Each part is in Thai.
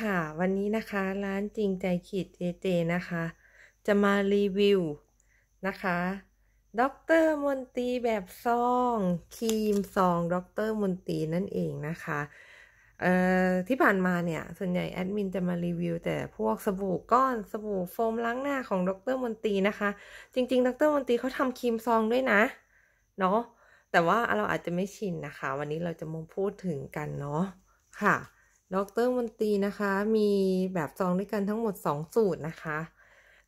ค่ะวันนี้นะคะร้านจริงใจขีดเจเจนะคะ จะมารีวิวนะคะด็อกเตอร์มนตีแบบซองครีมซองด็อกเตอร์มนตีนั่นเองนะคะเอ่อที่ผ่านมาเนี่ยส่วนใหญ่แอดมินจะมารีวิว แต่พวกสบู่ก้อนสบู่โฟมล้างหน้าของด็อกเตอร์มนตีนะคะ จริงๆด็อกเตอร์มนตีเขาทำครีมซองด้วยนะเนาะแต่ว่าเราอาจจะไม่ชินนะคะ วันนี้เราจะมาพูดถึงกันเนาะค่ะดรมนตรีนะคะ มีแบบซองด้วยกันทั้งหมด 2 สูตรนะคะ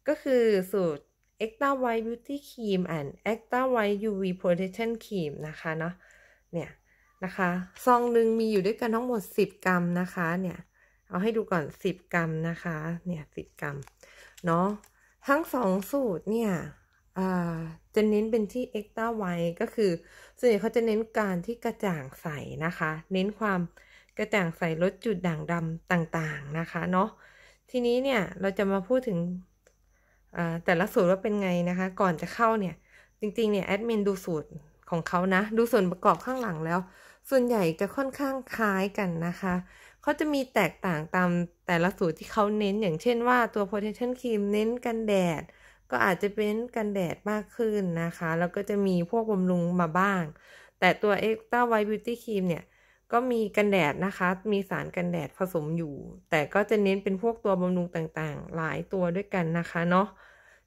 ก็คือสูตร Extra White Beauty Cream and Extra White UV Protection Cream นะคะ เนาะเนี่ย นะคะ ซองหนึ่งมีอยู่ด้วยกันทั้งหมด 10 กรัมนะคะเนี่ย เอาให้ดูก่อน 10 กรัมนะคะ เนี่ย 10 กรัมเนาะทั้ง 2 สูตรเนี่ยจะเน้นเป็นที่ Extra White ก็คือส่วนใหญ่เขาจะเน้นการที่กระจ่างใสนะคะ เน้นความระจ่างใสลดจุดด่างดำต่างๆนะคะเนาะทีนี้เนี่ยเราจะมาพูดถึงแต่ละสูตรว่าเป็นไงนะคะ ก่อนจะเข้าเนี่ยจริงๆเนี่ยแอดมินดูสูตรของเขานะ ดูส่วนประกอบข้างหลังแล้ว ส่วนใหญ่จะค่อนข้างคล้ายกันนะคะเขาจะมีแตกต่างตามแต่ละสูตรที่เขาเน้นอย่างเช่นว่าตัว protection cream เน้นกันแดด ก็อาจจะเป็นกันแดดมากขึ้นนะคะ แล้วก็จะมีพวกบำรุงมาบ้าง แต่ตัว extra white beauty cream เนี่ยก็มีกันแดดนะคะ มีสารกันแดดผสมอยู่ แต่ก็จะเน้นเป็นพวกตัวบำรุงต่างๆ หลายตัวด้วยกันนะคะเนาะ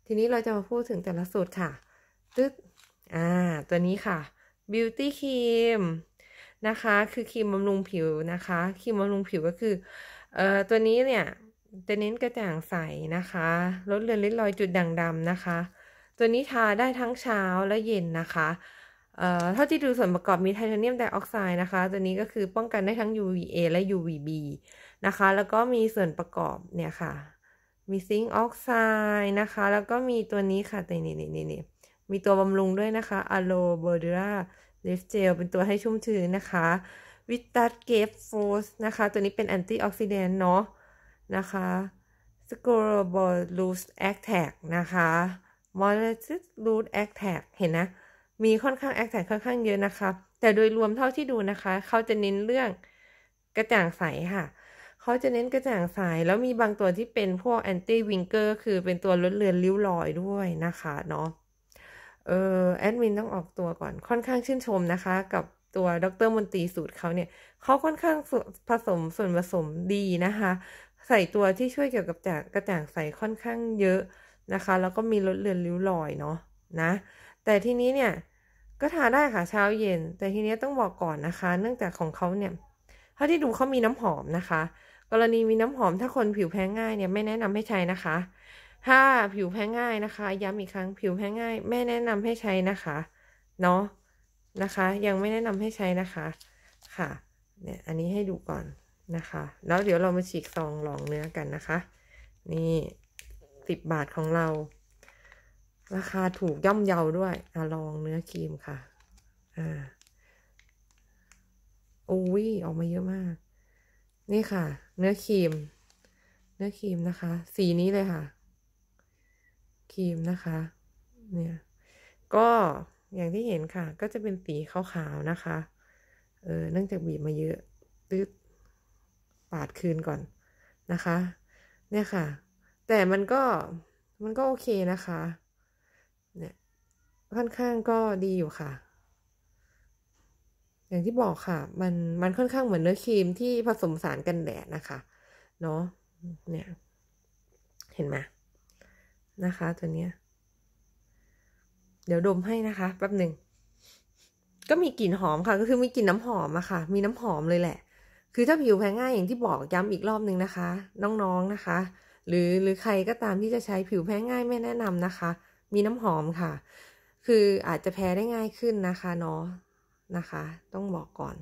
ทีนี้เราจะมาพูดถึงแต่ละสูตรค่ะ ตึ๊ดอ่า ตัวนี้ค่ะ beauty ครีมนะคะ คือครีมบำรุงผิวนะคะ ครีมบำรุงผิวก็คือ เอ่อ ตัวนี้เนี่ย จะเน้นกระจ่างใสนะคะ ลดเลือนเล็ดรอยจุดด่างดำนะคะ ตัวนี้ทาได้ทั้งเช้าและเย็นนะคะเท่าที่ดูส่วนประกอบมีไทเทเนียมไดออกไซด์นะคะ ตัวนี้ก็คือป้องกันได้ทั้ง UVA และ UVB นะคะ แล้วก็มีส่วนประกอบ เนี่ยค่ะมีซิงค์ออกไซด์นะคะ แล้วก็มีตัวนี้ค่ะตัวนี้นี่นี่นมีตัวบำรุงด้วยนะคะอะโลเบอร์ดูราลิฟเจลเป็นตัวให้ชุ่มชื้นนะคะ วิตัสเกฟโฟสนะคะ ตัวนี้เป็นแอนตี้ออกซิเดนต์เนาะ นะคะสกอร์บอลลูสแอคแท็กนะคะมอลลิสลูสแอคแท็กเห็นนะมีค่อนข้างแอคแทนค่อนข้างเยอะนะคะ แต่โดยรวมเท่าที่ดูนะคะ เขาจะเน้นเรื่อง กระจ่างใสค่ะ เขาจะเน้นกระจ่างใสแล้วมีบางตัวที่เป็นพวกแอนตี้วิงเกอร์คือเป็นตัวลดเลือนริ้วรอยด้วยนะคะเนาะ เออแอดมินต้องออกตัวก่อนค่อนข้างชื่นชมนะคะกับตัวดรมนตรีสูตรเขาเนี่ย เขาค่อนข้างผสมส่วนผสมดีนะคะ ใส่ตัวที่ช่วยเกี่ยวกับจากกระจ่างใสค่อนข้างเยอะนะคะ แล้วก็มีลดเลือนริ้วรอยเนาะนะ แต่ทีนี้เนี่ยก็ทาได้ค่ะเช้าเย็น แต่ทีนี้ต้องบอกก่อนนะคะ เนื่องจากของเขาเนี่ยเท่าที่ดูเขามีน้ำหอมนะคะ กรณีมีน้ำหอม ถ้าคนผิวแพ้ง่ายเนี่ยไม่แนะนำให้ใช้นะคะ ถ้าผิวแพ้ง่ายนะคะย้ำอีกครั้งผิวแพ้ง่ายไม่แนะนำให้ใช้นะคะเนาะนะคะ ยังไม่แนะนำให้ใช้นะคะค่ะเนี่ยอันนี้ให้ดูก่อนนะคะ แล้วเดี๋ยวเรามาฉีกซองลองเนื้อกันนะคะ นี่สิบบาทของเราราคาถูกย่อมเยาด้วยอลองเนื้อครีมค่ะ อ่าโอ้ยออกมาเยอะมาก นี่ค่ะ เนื้อครีม เนื้อครีมนะคะ สีนี้เลยค่ะครีมนะคะ เนี่ย ก็อย่างที่เห็นค่ะ ก็จะเป็นสีขาวๆนะคะ เออเนื่องจากบีบมาเยอะตึ๊ดปาดคืนก่อนนะคะ เนี่ยค่ะ แต่มันก็มันก็โอเคนะคะเนี่ยค่อนข้างก็ดีอยู่ค่ะ อย่างที่บอกค่ะ มัน มันค่อนข้างเหมือนเนื้อครีมที่ผสมสารกันแดดนะคะ เนาะเนี่ย เห็นไหมนะคะตัวเนี้ย เดี๋ยวดมให้นะคะแป๊บหนึ่ง ก็มีกลิ่นหอมค่ะ ก็คือมีกลิ่นน้ำหอมอะค่ะ มีน้ำหอมเลยแหละ คือถ้าผิวแพ้ง่ายอย่างที่บอกย้ำอีกรอบหนึ่งนะคะ น้องๆนนะคะ หรือ หรือใครก็ตามที่จะใช้ผิวแพ้ง่ายไม่แนะนำนะคะมีน้ำหอมค่ะ คืออาจจะแพ้ได้ง่ายขึ้นนะคะ เนาะ นะคะ ต้องบอกก่อน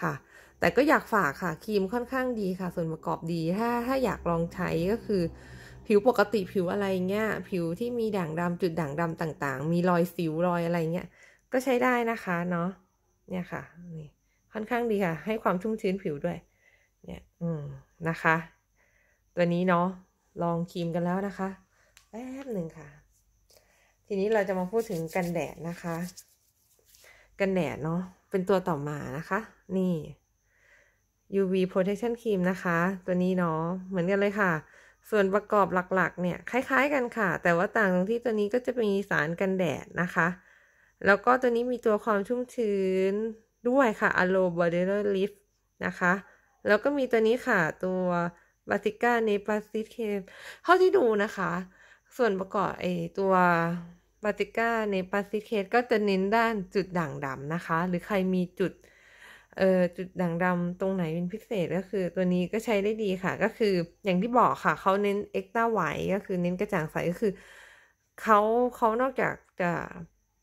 ค่ะ แต่ก็อยากฝากค่ะ ครีมค่อนข้างดีค่ะ ส่วนประกอบดี ถ้า ถ้าอยากลองใช้ก็คือ ผิวปกติผิวอะไรเงี้ย ผิวที่มีด่างดำจุดด่างดำต่าง ๆ มีรอยสิวรอยอะไรเงี้ย ก็ใช้ได้นะคะเนาะ เนี่ยค่ะ นี่ ค่อนข้างดีค่ะ ให้ความชุ่มชื้นผิวด้วย เนี่ย อืม นะคะ ตัวนี้เนาะ ลองครีมกันแล้วนะคะ แป๊บหนึ่งค่ะทีนี้เราจะมาพูดถึงกันแดดนะคะ กันแดดเนาะ เป็นตัวต่อมานะคะ นี่ UV protection cream นะคะ ตัวนี้เนาะ เหมือนกันเลยค่ะ ส่วนประกอบหลักๆเนี่ย คล้ายๆ กันค่ะ แต่ว่าต่างตรงที่ตัวนี้ก็จะมีสารกันแดดนะคะ แล้วก็ตัวนี้มีตัวความชุ่มชื้นด้วยค่ะ Aloe b o r d e r e Lift นะคะ แล้วก็มีตัวนี้ค่ะ ตัวบาติก้าเนปาซิสเคมเท่าที่ดูนะคะส่วนประกอบไอตัวปาติก้าในปาซิเคตก็จะเน้นด้านจุดด่างดำนะคะ หรือใครมีจุด เอ่อจุดด่างดำตรงไหนเป็นพิเศษก็คือ ตัวนี้ก็ใช้ได้ดีค่ะ ก็คืออย่างที่บอกค่ะเขาเน้นเอ็กต้าไวก็คือเน้นกระจ่างใสก็คือเขาเขานอกจากจะ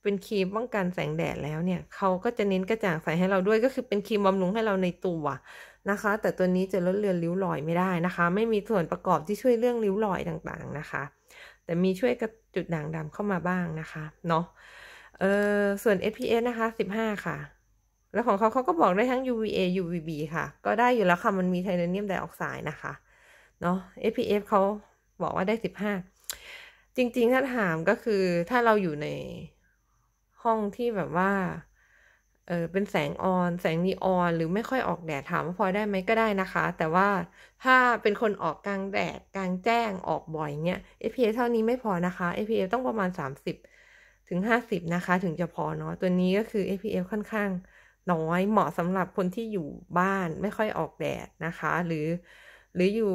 เป็นครีมป้องกันแสงแดดแล้วเนี่ยเขาก็จะเน้นกระจ่างใสให้เราด้วย ก็คือเป็นครีมบำรุงให้เราในตัวนะคะ แต่ตัวนี้จะลดเลือนริ้วรอยไม่ได้นะคะ ไม่มีส่วนประกอบที่ช่วยเรื่องริ้วรอยต่าง ๆ นะคะแต่มีช่วยกระจุดด่างดำเข้ามาบ้างนะคะ เนาะ เออส่วน SPF นะคะ 15 ค่ะ แล้วของเขาเขาก็บอกได้ทั้ง UVA UVB ค่ะ ก็ได้อยู่แล้วค่ะ มันมีไทเทเนียมไดออกไซด์นะคะ เนาะ SPF เขาบอกว่าได้ 15 จริงๆถ้าถามก็คือถ้าเราอยู่ในห้องที่แบบว่าเออเป็นแสงออนแสงนีออนหรือไม่ค่อยออกแดดถามว่าพอได้ไหมก็ได้นะคะ แต่ว่าถ้าเป็นคนออกกลางแดดกลางแจ้งออกบ่อยเนี้ย SPF เท่านี้ไม่พอนะคะ SPF ต้องประมาณ30ถึง50นะคะ ถึงจะพอเนาะตัวนี้ก็คือ SPF ค่อนข้างน้อยเหมาะสำหรับคนที่อยู่บ้านไม่ค่อยออกแดดนะคะ หรือหรืออยู่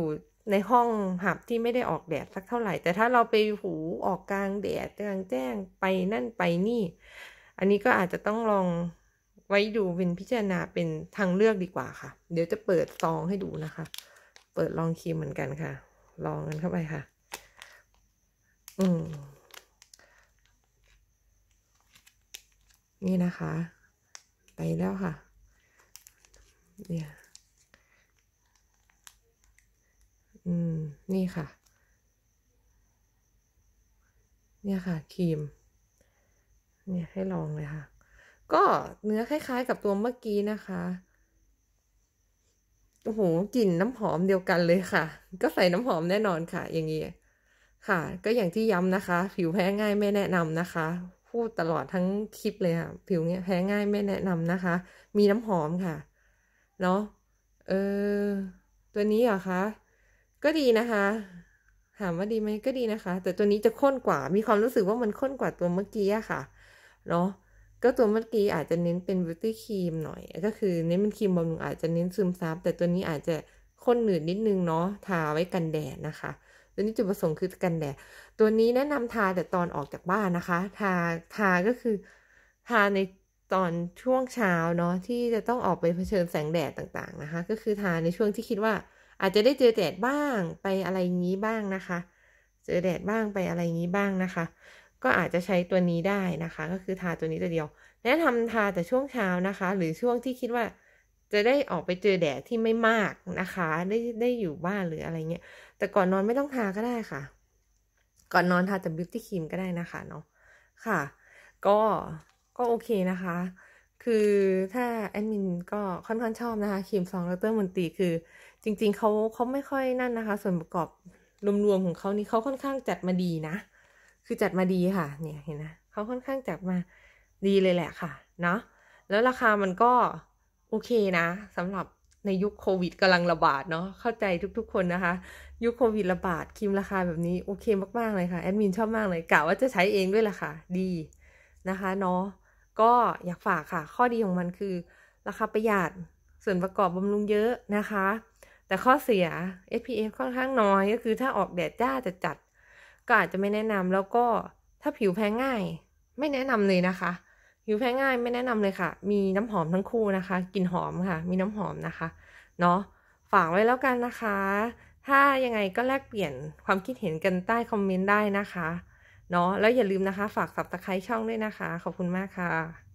ในห้องหับที่ไม่ได้ออกแดดสักเท่าไหร่แต่ถ้าเราไปหูออกกลางแดดกลางแจ้งไปนั่นไปนี่ อันนี้ก็อาจจะต้องลองไว้ดูเป็นพิจารณาเป็นทางเลือกดีกว่าค่ะ เดี๋ยวจะเปิดซองให้ดูนะคะ เปิดลองครีมเหมือนกันค่ะ ลองกันเข้าไปค่ะ อืมนี่นะคะ ไปแล้วค่ะ เนี่ยอืมนี่ค่ะ เนี่ยค่ะครีม เนี่ยให้ลองเลยค่ะก็เนื้อคล้าย ๆกับตัวเมื่อกี้นะคะ โอ้โห กลิ่นน้ำหอมเดียวกันเลยค่ะ ก็ใส่น้ำหอมแน่นอนค่ะ อย่างนี้ค่ะ ก็อย่างที่ย้ำนะคะ ผิวแพ้ง่ายไม่แนะนำนะคะ พูดตลอดทั้งคลิปเลยค่ะผิวเนี้ยแพ้ง่ายไม่แนะนำนะคะ มีน้ำหอมค่ะ เนาะเออ ตัวนี้เหรอคะ ก็ดีนะคะถามว่าดีไหมก็ดีนะคะ แต่ตัวนี้จะข้นกว่า มีความรู้สึกว่ามันข้นกว่าตัวเมื่อกี้อะค่ะเนาะก็ตัวเมื่อกี้อาจจะเน้นเป็นบิวตี้ครีมหน่อย ก็คือเน้นเป็นครีมบำรุงอาจจะเน้นซึมซับแต่ตัวนี้อาจจะข้นหนืดนิดนึงเนาะทาไว้กันแดดนะคะ ตัวนี้จุดประสงค์คือกันแดด ตัวนี้แนะนำทาแต่ตอนออกจากบ้านนะคะ ทาทาก็คือทาในตอนช่วงเช้าเนาะที่จะต้องออกไปเผชิญแสงแดดต่างๆนะคะ ก็คือทาในช่วงที่คิดว่า อาจจะได้เจอแดดบ้างไปอะไรงี้บ้างนะคะเจอแดดบ้างไปอะไรงี้บ้างนะคะก็อาจจะใช้ตัวนี้ได้นะคะ ก็คือทาตัวนี้ตัวเดียวแนะนำทาแต่ช่วงเช้านะคะ หรือช่วงที่คิดว่า จะได้ออกไปเจอแดดที่ไม่มากนะคะ ได้ได้อยู่บ้านหรืออะไรเงี้ยแต่ก่อนนอนไม่ต้องทาก็ได้ค่ะ ก่อนนอนทาแต่บิวตี้ครีมก็ได้นะคะ เนาะค่ะ ก็ก็โอเคนะคะ คือถ้าแอดมินก็ค่อนข้างชอบนะคะครีมซองดรมนตรีคือ จริง ๆเขาเขาไม่ค่อยนั่นนะคะ ส่วนประกอบรวมๆของเขานี่เขาค่อนข้างจัดมาดีนะคือจัดมาดีค่ะเนี่ยเห็นนะเขาค่อนข้างจัดมาดีเลยแหละค่ะเนาะแล้วราคามันก็โอเคนะสำหรับในยุคโควิดกำลังระบาดเนาะเข้าใจทุก ๆ คนนะคะ ยุคโควิดระบาดคิมราคาแบบนี้โอเค มากๆเลยค่ะแอดมินชอบมากเลยกะว่าจะใช้เองด้วยล่ะค่ะ ดีนะคะเนาะก็อยากฝากค่ะ ข้อดีของมันคือราคาประหยัดส่วนประกอบบำรุงเยอะนะคะ แต่ข้อเสีย SPF ค่อนข้างน้อยก็คือถ้าออกแดดจ้าจะจัดก็อาจจะไม่แนะนำแล้วก็ถ้าผิวแพ้ง่าย ไม่แนะนำเลยนะคะ ผิวแพ้ง่ายไม่แนะนำเลยค่ะ มีน้ำหอมทั้งคู่นะคะกลิ่นหอมค่ะ มีน้ำหอมนะคะเนาะฝากไว้แล้วกันนะคะ ถ้ายังไงก็แลกเปลี่ยนความคิดเห็นกันใต้คอมเมนต์ได้นะคะเนาะแล้วอย่าลืมนะคะ ฝากสับตะไคร้ช่องด้วยนะคะ ขอบคุณมากค่ะ